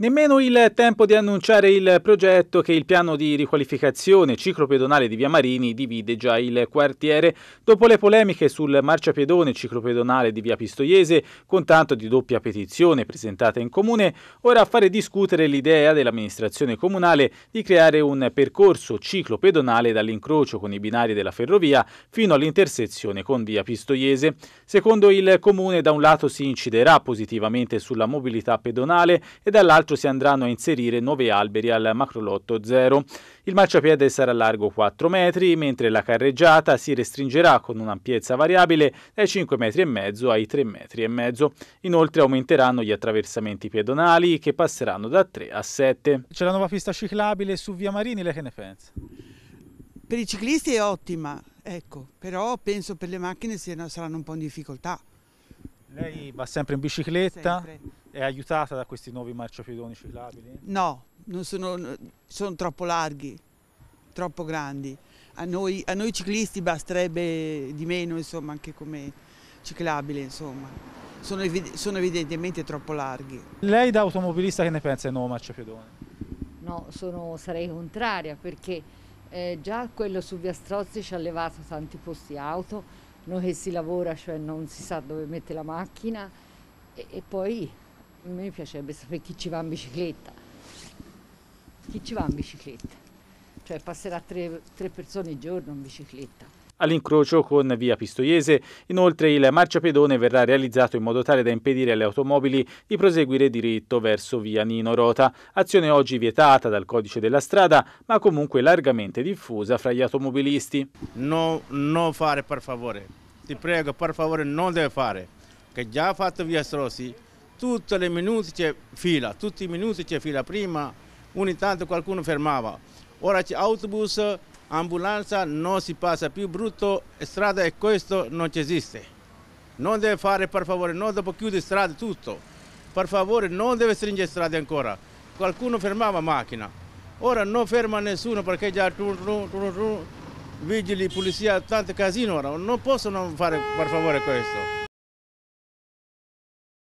Nemmeno il tempo di annunciare il progetto che il piano di riqualificazione ciclopedonale di Via Marini divide già il quartiere. Dopo le polemiche sul marciapiedone ciclopedonale di Via Pistoiese, con tanto di doppia petizione presentata in comune, ora a fare discutere l'idea dell'amministrazione comunale di creare un percorso ciclopedonale dall'incrocio con i binari della ferrovia fino all'intersezione con Via Pistoiese. Secondo il comune da un lato si inciderà positivamente sulla mobilità pedonale e dall'altro peraltro si andranno a inserire nuovi alberi al macrolotto 0. Il marciapiede sarà largo 4 metri, mentre la carreggiata si restringerà con un'ampiezza variabile dai 5,5 metri ai 3,5 metri Inoltre aumenteranno gli attraversamenti pedonali che passeranno da 3 a 7. C'è la nuova pista ciclabile su Via Marini, lei che ne pensa? Per i ciclisti è ottima, ecco, però penso per le macchine saranno un po' in difficoltà. Lei va sempre in bicicletta? Sempre è aiutata da questi nuovi marciapiedoni ciclabili? No, sono, sono, troppo larghi, troppo grandi. A noi, a noi, ciclisti basterebbe di meno, insomma, anche come ciclabile, insomma. Sono, evid sono evidentemente troppo larghi. Lei da automobilista che ne pensa del nuovo marciapiedone? No, sono, sarei contraria perché eh, già quello su Via Strozzi ci ha levato tanti posti auto, noi che si lavora, cioè non si sa dove mette la macchina e, e poi a me piacerebbe sapere chi ci va in bicicletta. Chi ci va in bicicletta? Cioè passerà tre, tre persone al giorno in bicicletta all'incrocio con via Pistoiese. Inoltre il marciapedone verrà realizzato in modo tale da impedire alle automobili di proseguire diritto verso via Nino Rota, azione oggi vietata dal codice della strada ma comunque largamente diffusa fra gli automobilisti. Non no fare per favore, ti prego per favore non deve fare, che già fatto via Strossi tutte le minuti c'è fila, tutti i minuti c'è fila. Prima ogni tanto qualcuno fermava. Ora c'è autobus, ambulanza, non si passa più brutto, strada e questo non esiste. Non deve fare per favore, non dopo chiudere strada tutto. Per favore non deve stringere strada ancora. Qualcuno fermava macchina. Ora non ferma nessuno perché già tu, tu, tu, tu, vigili, polizia, tanto casino ora. Non possono fare per favore questo.